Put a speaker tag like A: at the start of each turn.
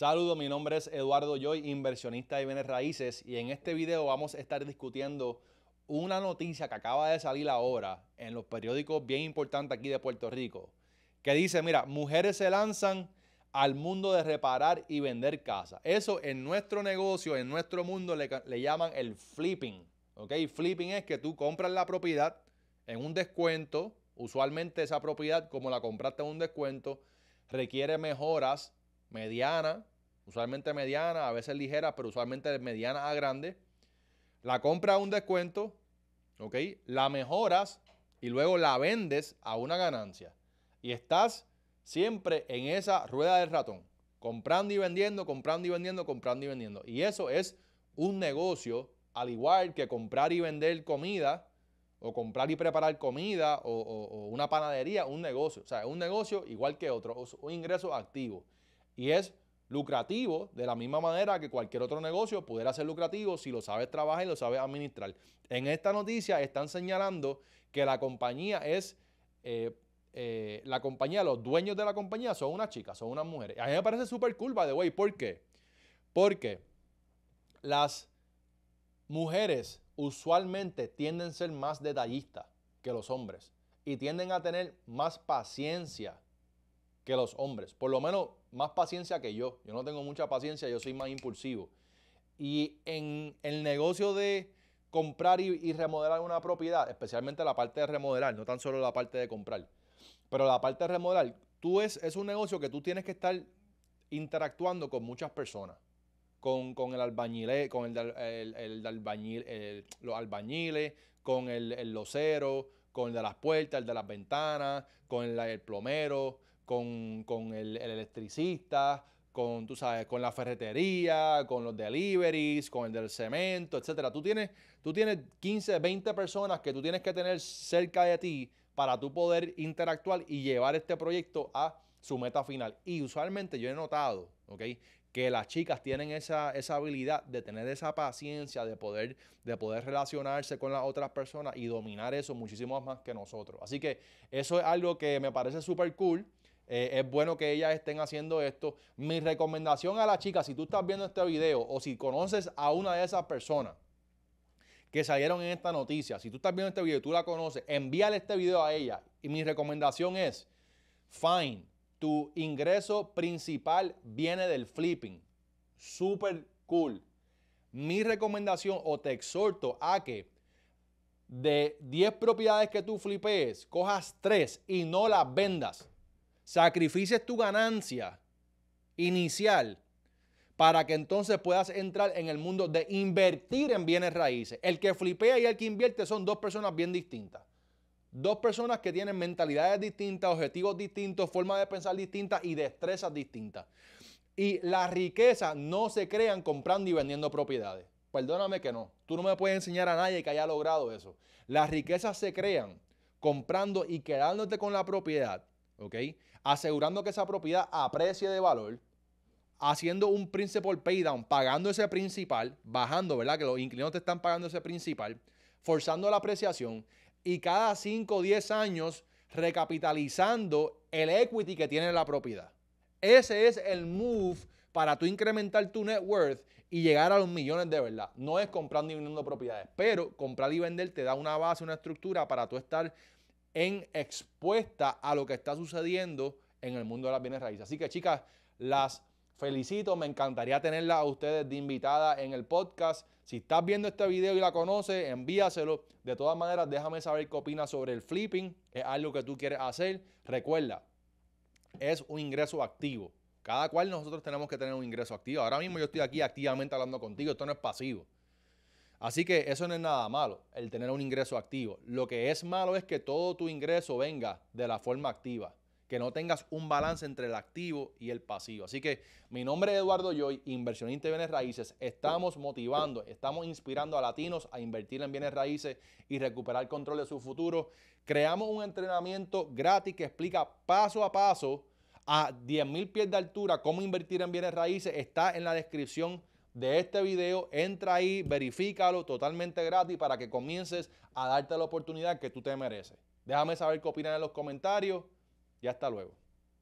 A: Saludos, mi nombre es Eduardo Joy, inversionista de bienes raíces y en este video vamos a estar discutiendo una noticia que acaba de salir ahora en los periódicos bien importantes aquí de Puerto Rico, que dice, mira, mujeres se lanzan al mundo de reparar y vender casas. Eso en nuestro negocio, en nuestro mundo le, llaman el flipping. ¿ok? Flipping es que tú compras la propiedad en un descuento, usualmente esa propiedad como la compraste en un descuento, requiere mejoras mediana, usualmente mediana, a veces ligera, pero usualmente mediana a grande. La compra a un descuento, ¿ok? La mejoras y luego la vendes a una ganancia. Y estás siempre en esa rueda del ratón, comprando y vendiendo, comprando y vendiendo, comprando y vendiendo. Y eso es un negocio, al igual que comprar y vender comida, o comprar y preparar comida, o, o una panadería, un negocio. O sea, un negocio igual que otro, un ingreso activo y es lucrativo de la misma manera que cualquier otro negocio pudiera ser lucrativo si lo sabes trabajar y lo sabes administrar. En esta noticia están señalando que la compañía es... Eh, eh, la compañía, los dueños de la compañía son unas chicas, son unas mujeres. A mí me parece súper cool, by the way. ¿Por qué? Porque las mujeres usualmente tienden a ser más detallistas que los hombres y tienden a tener más paciencia que los hombres, por lo menos más paciencia que yo. Yo no tengo mucha paciencia, yo soy más impulsivo. Y en el negocio de comprar y, remodelar una propiedad, especialmente la parte de remodelar, no tan solo la parte de comprar, pero la parte de remodelar, tú es, es un negocio que tú tienes que estar interactuando con muchas personas, con, el albañil, con el, el, albañil, los albañiles, con el, locero, con el de las puertas, el de las ventanas, con el, plomero, con, el, electricista, con, tú sabes, con la ferretería, con los deliveries, con el del cemento, etcétera. Tú tienes, tú tienes 15, 20 personas que tú tienes que tener cerca de ti para tú poder interactuar y llevar este proyecto a su meta final. Y usualmente yo he notado, ¿ok? que las chicas tienen esa, esa, habilidad de tener esa paciencia, de poder, de poder relacionarse con las otras personas y dominar eso muchísimo más que nosotros. Así que eso es algo que me parece súper cool. Eh, es bueno que ellas estén haciendo esto. Mi recomendación a la chica, si tú estás viendo este video o si conoces a una de esas personas que salieron en esta noticia, si tú estás viendo este video y tú la conoces, envíale este video a ella. Y mi recomendación es, fine, tu ingreso principal viene del flipping. Super cool. Mi recomendación o te exhorto a que de 10 propiedades que tú flipees, cojas 3 y no las vendas sacrifices tu ganancia inicial para que entonces puedas entrar en el mundo de invertir en bienes raíces. El que flipea y el que invierte son dos personas bien distintas. Dos personas que tienen mentalidades distintas, objetivos distintos, formas de pensar distintas y destrezas distintas. Y las riquezas no se crean comprando y vendiendo propiedades. Perdóname que no. Tú no me puedes enseñar a nadie que haya logrado eso. Las riquezas se crean comprando y quedándote con la propiedad ¿ok? Asegurando que esa propiedad aprecie de valor, haciendo un principal pay down, pagando ese principal, bajando, ¿verdad? Que los inquilinos te están pagando ese principal, forzando la apreciación y cada 5 o 10 años recapitalizando el equity que tiene la propiedad. Ese es el move para tú incrementar tu net worth y llegar a los millones de verdad. No es comprando y vendiendo propiedades, pero comprar y vender te da una base, una estructura para tú estar en expuesta a lo que está sucediendo en el mundo de las bienes raíces. Así que chicas, las felicito, me encantaría tenerla a ustedes de invitada en el podcast. Si estás viendo este video y la conoces, envíaselo. De todas maneras, déjame saber qué opinas sobre el flipping, es algo que tú quieres hacer. Recuerda, es un ingreso activo. Cada cual nosotros tenemos que tener un ingreso activo. Ahora mismo yo estoy aquí activamente hablando contigo, esto no es pasivo. Así que eso no es nada malo, el tener un ingreso activo. Lo que es malo es que todo tu ingreso venga de la forma activa, que no tengas un balance entre el activo y el pasivo. Así que mi nombre es Eduardo Joy, inversionista de bienes raíces. Estamos motivando, estamos inspirando a latinos a invertir en bienes raíces y recuperar el control de su futuro. Creamos un entrenamiento gratis que explica paso a paso a 10.000 pies de altura cómo invertir en bienes raíces. Está en la descripción de este video. Entra ahí, verifícalo totalmente gratis para que comiences a darte la oportunidad que tú te mereces. Déjame saber qué opinas en los comentarios y hasta luego.